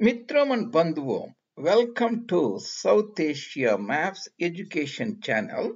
Mitram and Bandhuom, welcome to South Asia Maps Education Channel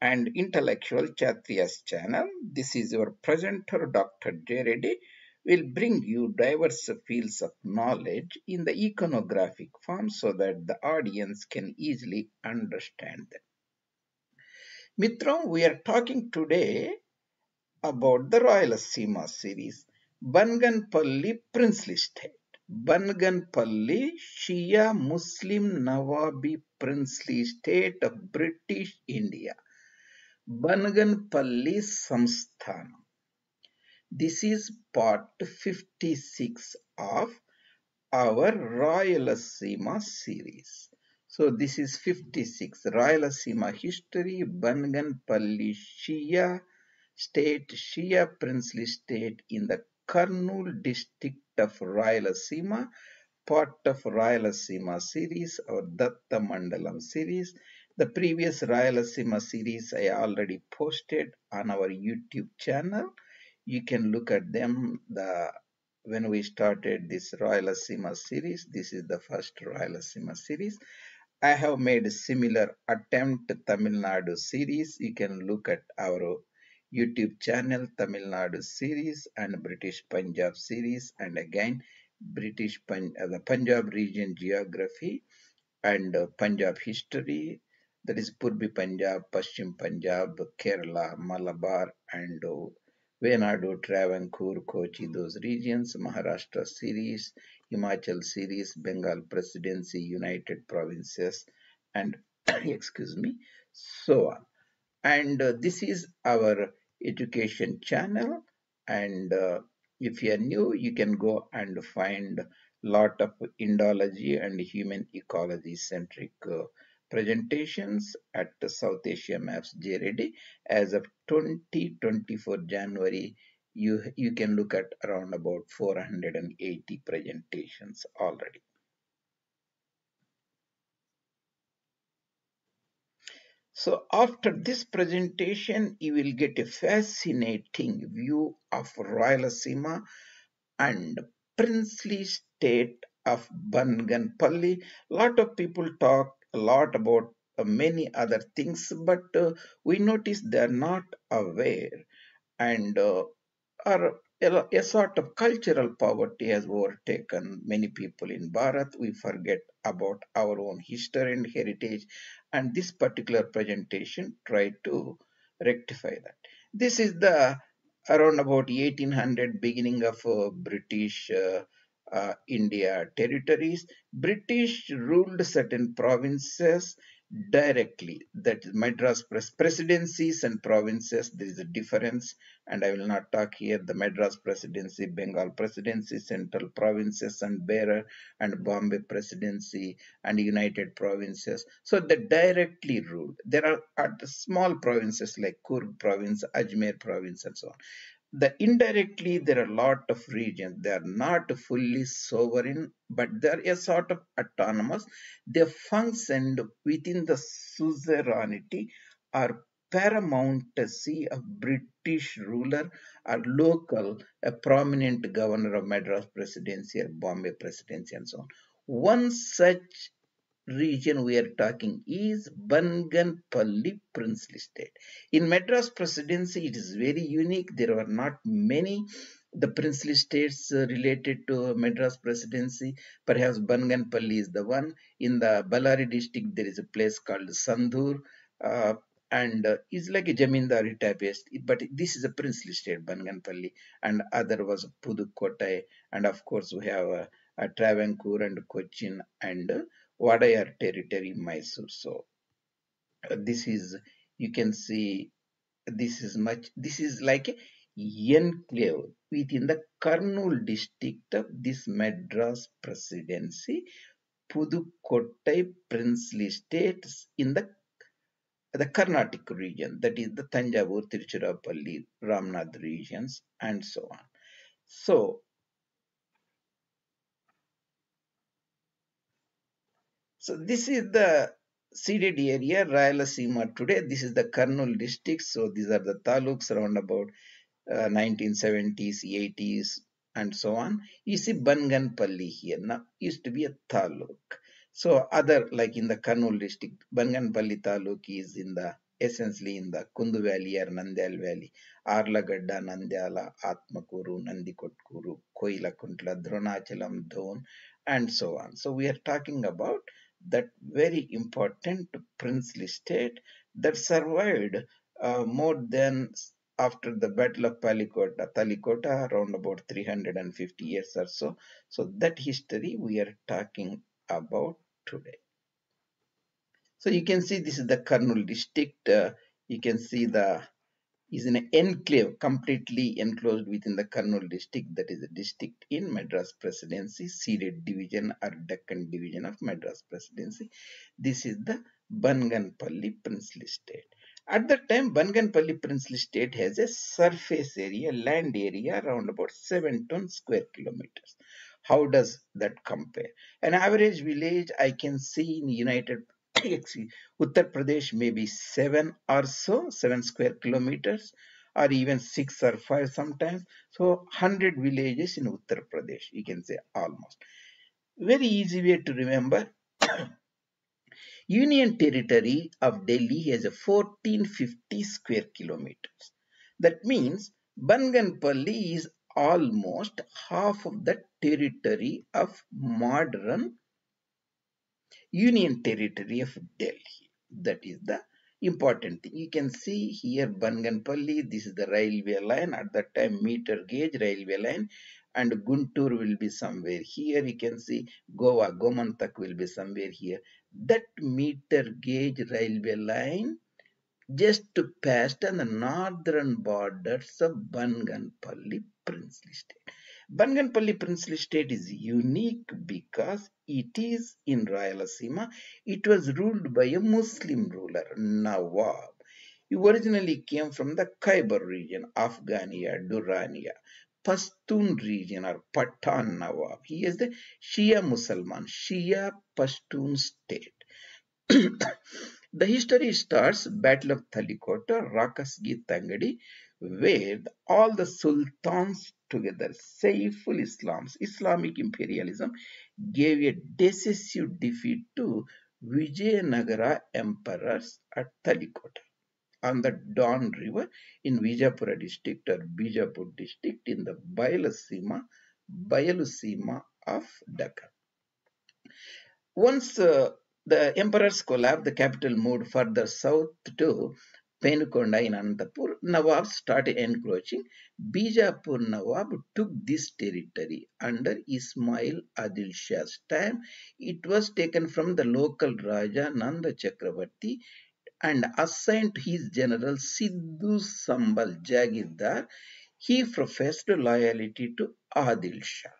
and Intellectual Chatias Channel. This is your presenter, Dr. J. Reddy, will bring you diverse fields of knowledge in the iconographic form so that the audience can easily understand them. Mitram, we are talking today about the Royal Sima series, Banganpalli Princely State. Banganpalli, Shia Muslim Nawabi princely state of British India. Banganpalli Samsthana. This is part 56 of our Royalasima series. So this is 56 Royalasima history, Banganpalli Shia state, Shia princely state in the Kurnool district of Rayalaseema, part of Rayalaseema series or Datta Mandalam series. The previous Rayalaseema series I already posted on our YouTube channel. You can look at them. The when we started this Rayalaseema series, this is the first Rayalaseema series. I have made similar attempt Tamil Nadu series. You can look at our YouTube channel, Tamil Nadu series and British Punjab series and again British Pun uh, the Punjab region geography and uh, Punjab history that is Purbi Punjab, Paschim Punjab, Kerala, Malabar and uh, Venadu, Travancore, Kochi, those regions, Maharashtra series, Himachal series, Bengal presidency, United provinces and excuse me so on and uh, this is our education channel and uh, if you are new you can go and find lot of Indology and human ecology centric uh, presentations at South Asia Maps JRD as of 2024 January you you can look at around about 480 presentations already So after this presentation, you will get a fascinating view of Royal Sima and princely state of Banganpalli. Lot of people talk a lot about uh, many other things, but uh, we notice they are not aware and uh, are a sort of cultural poverty has overtaken many people in Bharat. We forget about our own history and heritage and this particular presentation tried to rectify that. This is the around about 1800 beginning of uh, British uh, uh, India territories. British ruled certain provinces directly that Madras presidencies and provinces there is a difference and I will not talk here the Madras presidency Bengal presidency central provinces and bearer and Bombay presidency and United provinces so they directly ruled there are, are the small provinces like Kurg province Ajmer province and so on the indirectly there are a lot of regions they are not fully sovereign but they're a sort of autonomous they function within the suzerainty or paramountcy of british ruler or local a prominent governor of madras presidency or bombay presidency and so on one such region we are talking is Banganpalli princely state. In Madras presidency, it is very unique. There are not many the princely states uh, related to Madras presidency. Perhaps Banganpalli is the one. In the Ballari district, there is a place called Sandur, Uh, and uh, it's like a jamindari type, but this is a princely state, Banganpalli, and other was Pudukkottai, and of course we have uh, uh, Travancore and Cochin and uh, Wadayar territory, Mysore. So uh, this is, you can see, this is much, this is like a enclave within the Karnool district of this Madras presidency, Pudukkottai princely states in the the Carnatic region, that is the Tanjavur, Tiruchirappalli, Ramnath regions, and so on. So So this is the seeded area, Rayalaseema today. This is the Karnal district. So these are the taluks around about uh, 1970s, 80s, and so on. You see Banganpalli here. Now used to be a taluk. So other like in the Karnal district, Banganpalli taluk is in the essentially in the Kundu Valley or Nandyal Valley, Arlagadda, Nandyala, Atmakuru, Nandikotkuru, Koilakuntla, Dronachalam, Dhon, and so on. So we are talking about that very important princely state that survived uh, more than after the Battle of Palikota, Talikota around about 350 years or so. So that history we are talking about today. So you can see this is the Karnal district. Uh, you can see the is an enclave completely enclosed within the Kurnool district that is a district in Madras Presidency, Seeded Division or Deccan Division of Madras Presidency. This is the Banganpalli princely state. At that time Banganpalli princely state has a surface area, land area around about 7 ton square kilometers. How does that compare? An average village I can see in United Uttar Pradesh may be seven or so, seven square kilometers, or even six or five sometimes. So 100 villages in Uttar Pradesh, you can say almost. Very easy way to remember. Union territory of Delhi has a 1450 square kilometers. That means Banganpalli is almost half of the territory of modern union territory of Delhi. That is the important thing. You can see here Banganpalli, this is the railway line, at that time meter gauge railway line and Guntur will be somewhere here. You can see Goa, Gomantak will be somewhere here. That meter gauge railway line just passed on the northern borders of Banganpalli princely state. Banganpalli princely state is unique because it is in Rayalaseema. It was ruled by a Muslim ruler, Nawab. He originally came from the Khyber region, Afghania, Durania, Pashtun region or Patan Nawab. He is the Shia Muslim, Shia Pashtun state. the history starts Battle of Thalikota, Rakasgi Tangadi, where all the sultans together, Saiful Islam's Islamic imperialism gave a decisive defeat to Vijayanagara emperors at Talikota on the Don River in Vijayapura district or Bijapur district in the Bayalasima Bayalusima of Dhaka. Once uh, the emperors collapsed, the capital moved further south to Penukonda in Anantapur, Nawab started encroaching. Bijapur Nawab took this territory under Ismail Adil Shah's time. It was taken from the local Raja Nanda Chakravarti and assigned to his general Siddhu Sambal Jagirdar. He professed loyalty to Adil Shah.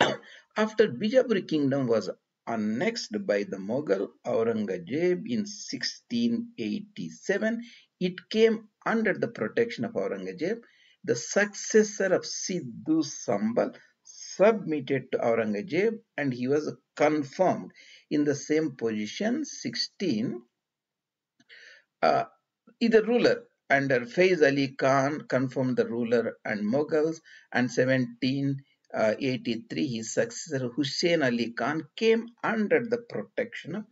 After Bijapur kingdom was annexed by the Mughal Aurangzeb in 1687. It came under the protection of Aurangzeb. The successor of Sidhu Sambal submitted to Aurangzeb and he was confirmed in the same position 16. Uh, either ruler under Faiz Ali Khan confirmed the ruler and Mughals and 17 uh, 83 his successor Hussein Ali Khan came under the protection of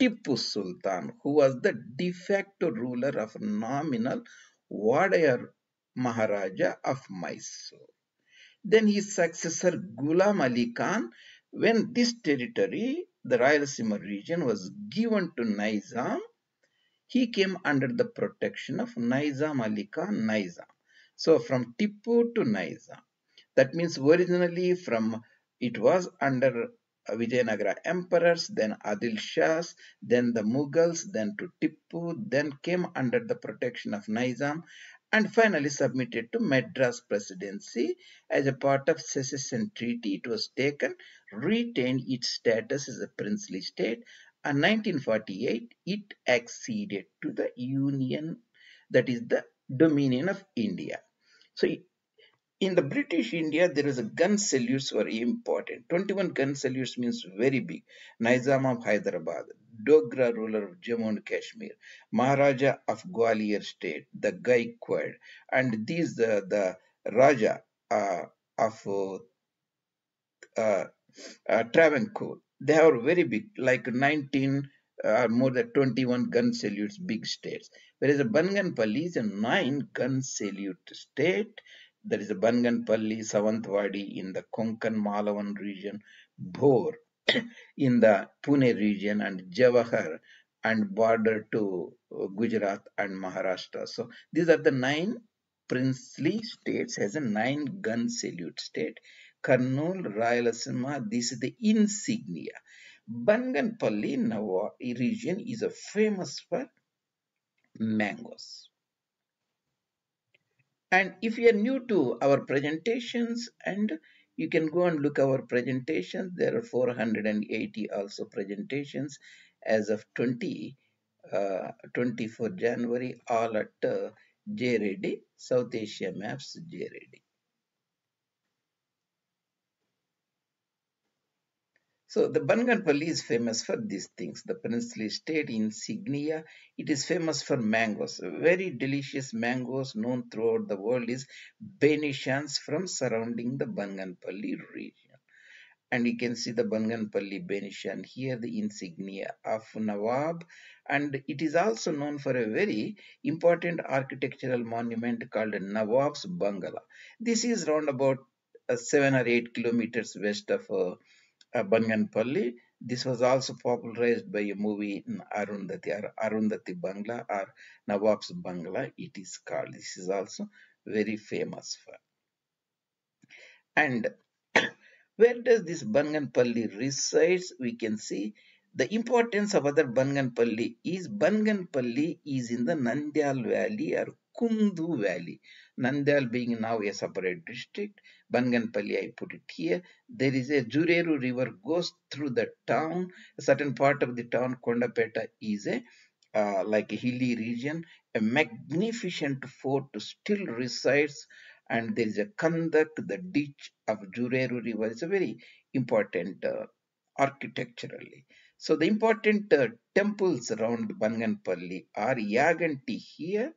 Tipu Sultan who was the de facto ruler of nominal warrior Maharaja of Mysore. Then his successor Ghulam Ali Khan when this territory the Rayalaseema region was given to Nizam he came under the protection of Nizam Ali Khan Nizam. So from Tipu to Nizam. That means originally from it was under Vijayanagara emperors, then Adil Shahs, then the Mughals, then to Tippu, then came under the protection of Nizam and finally submitted to Madras Presidency as a part of secession treaty. It was taken, retained its status as a princely state and 1948 it acceded to the union that is the dominion of India. So in the British India, there is a gun salutes were important. 21 gun salutes means very big. Nizam of Hyderabad, Dogra ruler of Jammu and Kashmir, Maharaja of Gwalior state, the Gaikwad, and these the, the Raja uh, of uh, uh, uh Travancore. They are very big, like 19 or uh, more than 21 gun salutes, big states. Whereas Bangan police and nine gun salute state that is the Banganpalli, Savantwadi in the Konkan Malavan region, Bhor in the Pune region and Jawahar and border to uh, Gujarat and Maharashtra. So these are the nine princely states as a nine gun salute state. Karnool, Rayalaseema, this is the insignia. Banganpalli Nawa region is a famous for mangoes and if you are new to our presentations and you can go and look our presentations there are 480 also presentations as of 20 uh, 24 January all at uh, South Asia Maps JReady So the Banganpalli is famous for these things. The princely state insignia, it is famous for mangoes. Very delicious mangoes known throughout the world is Benishans from surrounding the Banganpalli region. And you can see the Banganpalli Benishan here, the insignia of Nawab. And it is also known for a very important architectural monument called Nawab's Bangala. This is round about uh, 7 or 8 kilometers west of uh, uh, Banganpalli. This was also popularized by a movie in Arundhati or Arundhati Bangla or Nawab's Bangla, it is called. This is also very famous for. And where does this Banganpalli resides? We can see the importance of other Banganpalli is Banganpalli is in the Nandyal Valley or Kundu Valley. Nandal being now a separate district, Banganpalli I put it here. There is a Jureru river goes through the town. A certain part of the town Kondapeta is a uh, like a hilly region. A magnificent fort still resides and there is a Kandak, the ditch of Jureru river is a very important uh, architecturally. So the important uh, temples around Banganpalli are Yaganti here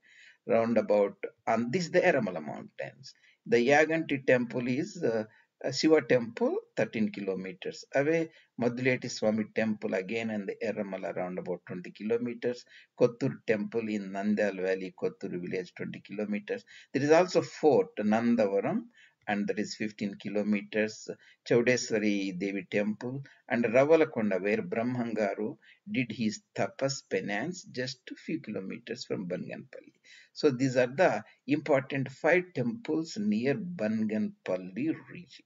roundabout and this the Aramala mountains. The Yaganti temple is uh, Shiva temple 13 kilometers away, Madhuleti Swami temple again and the Aramala around about 20 kilometers, Kothur temple in Nandal Valley, Kothur village 20 kilometers. There is also fort Nandavaram and that is 15 kilometers, Chaudeswari Devi temple and Ravalakonda where Brahmangaru did his tapas penance just a few kilometers from Banganpalli. So these are the important five temples near Banganpalli region.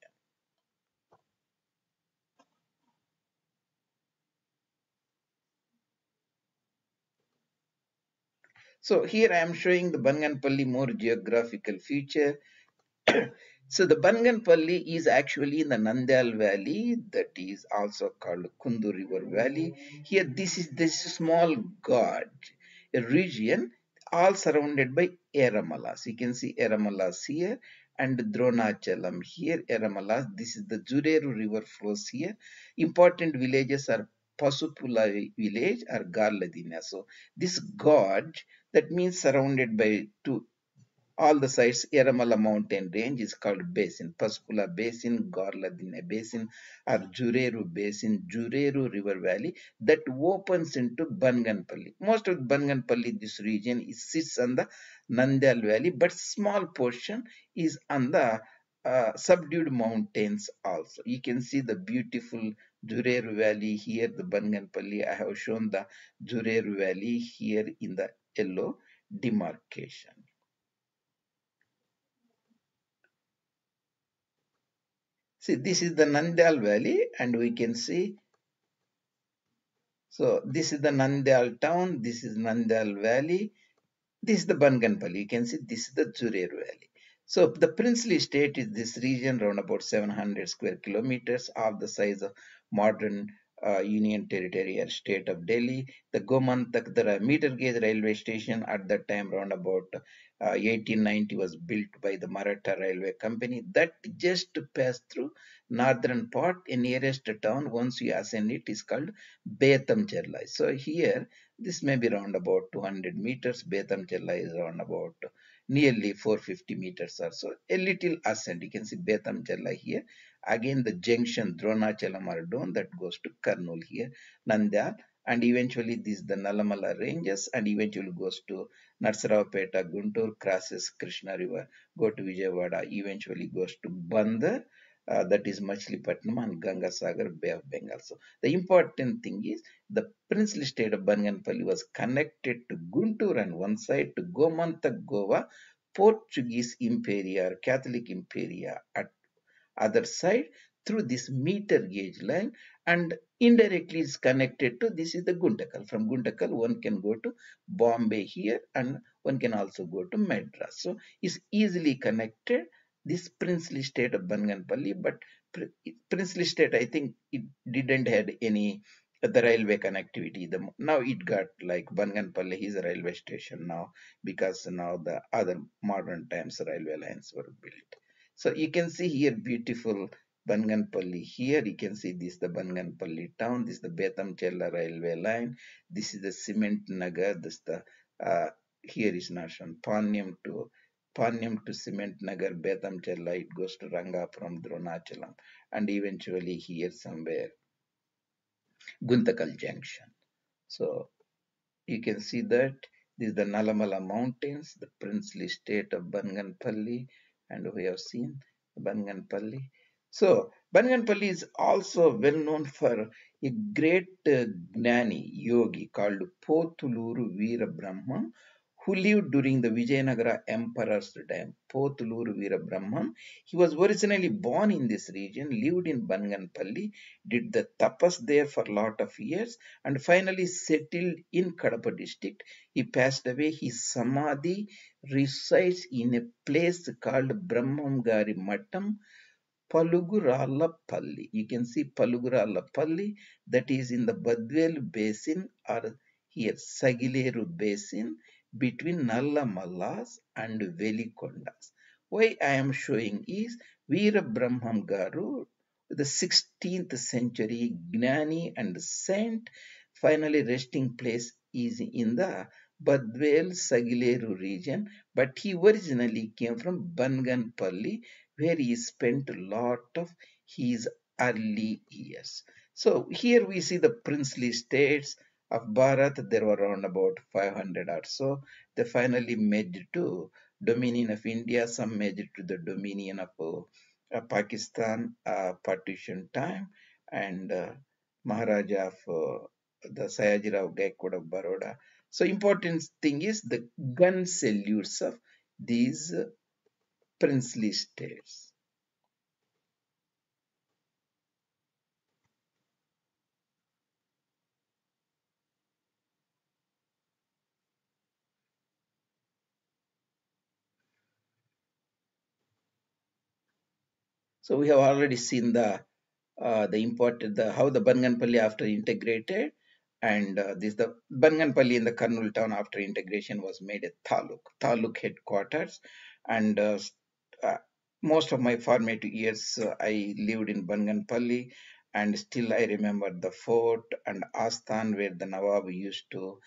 So here I am showing the Banganpalli more geographical feature. so the Banganpalli is actually in the Nandyal Valley that is also called Kundu River Valley. Here this is this small gorge, a region all surrounded by Eramalas. You can see Eramalas here and Dronachalam here, Eramalas. This is the Jureru river flows here. Important villages are Pasupula village or Garladina. So this god that means surrounded by two all the sites Yaramala mountain range is called basin. Pascula Basin, Gorladina Basin or Jureru Basin, Jureru River Valley that opens into Banganpalli. Most of Banganpalli, this region, is sits on the Nandyal Valley but small portion is on the uh, subdued mountains also. You can see the beautiful Jureru Valley here, the Banganpalli. I have shown the Jureru Valley here in the yellow demarcation. See, this is the Nandal Valley and we can see. So, this is the Nandal town. This is Nandal Valley. This is the Banganpalli. You can see this is the Jure Valley. So, the princely state is this region around about 700 square kilometers of the size of modern uh, Union Territory or State of Delhi. The Goman Takdara meter gauge railway station at that time around about uh, 1890 was built by the Maratha Railway Company. That just passed through northern part and nearest town once you ascend it is called Betham Cherlai. So here this may be around about 200 meters. Betham Cherlai is around about nearly 450 meters or so. A little ascent. You can see Betham Cherlai here again the junction Dronachalam are that goes to Karnool here, Nandal and eventually this the Nalamala ranges and eventually goes to Narsaraopeta, Guntur, crosses Krishna river, go to Vijayawada, eventually goes to Bandar, uh, that is Machlipatnam, and Ganga Sagar Bay of Bengal. So the important thing is the princely state of Banganpalli was connected to Guntur on one side to Gomantak Goa, Portuguese Imperia, Catholic Imperia at other side through this meter gauge line and indirectly is connected to this is the Gundakal. From Gundakal one can go to Bombay here and one can also go to Madras. So it's easily connected this princely state of Banganpalli but princely state I think it didn't had any the railway connectivity. The, now it got like Banganpalli is a railway station now because now the other modern times railway lines were built. So you can see here beautiful Banganpalli. Here you can see this the Banganpalli town. This is the Bethamchella railway line. This is the cement nagar. This the uh, here is Nashan Panyam to Panyam to cement nagar Bethamchella. It goes to Ranga from Dronachalam and eventually here somewhere Guntakal Junction. So you can see that this is the Nalamala Mountains, the princely state of Banganpalli and we have seen Banganpalli. So Banganpalli is also well known for a great uh, gnani yogi called Potuluru Veera Brahma who lived during the Vijayanagara emperor's time, Potulur Brahman? He was originally born in this region, lived in Banganpalli, did the tapas there for a lot of years and finally settled in Kadapa district. He passed away. His samadhi resides in a place called Brahmamgari Mattam, Palugurallapalli. You can see Palugurallapalli that is in the Badvel basin or here Sagileru basin between Nalla and Velikondas. Why I am showing is Veera Brahman Garu, the 16th century Gnani and saint, finally resting place is in the Badvel Sagileru region, but he originally came from Banganpalli, where he spent a lot of his early years. So here we see the princely states, of Bharat, there were around about 500 or so. They finally merged to Dominion of India, some merged to the Dominion of uh, Pakistan uh, partition time, and uh, Maharaja of uh, the Sayajirao Gaikwad of Baroda. So important thing is the gun salutes of these princely states. So we have already seen the uh, the important the how the Banganpalli after integrated and uh, this the Banganpalli in the Karnal town after integration was made a taluk taluk headquarters and uh, uh most of my formative years uh, I lived in Banganpalli and still I remember the fort and Asthan where the Nawab used to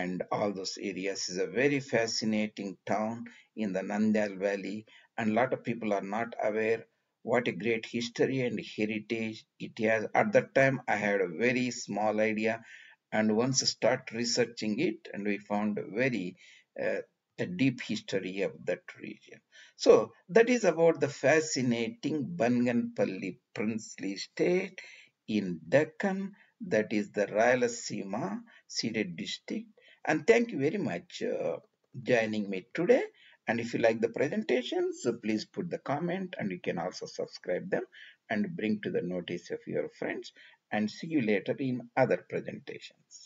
and all those areas is a very fascinating town in the Nandyal Valley and a lot of people are not aware what a great history and heritage it has. At that time, I had a very small idea, and once I start researching it, and we found a very uh, a deep history of that region. So that is about the fascinating Banganpalli princely state in Deccan, that is the Rayalaseema City district. And thank you very much uh, joining me today. And if you like the presentation, so please put the comment and you can also subscribe them and bring to the notice of your friends and see you later in other presentations.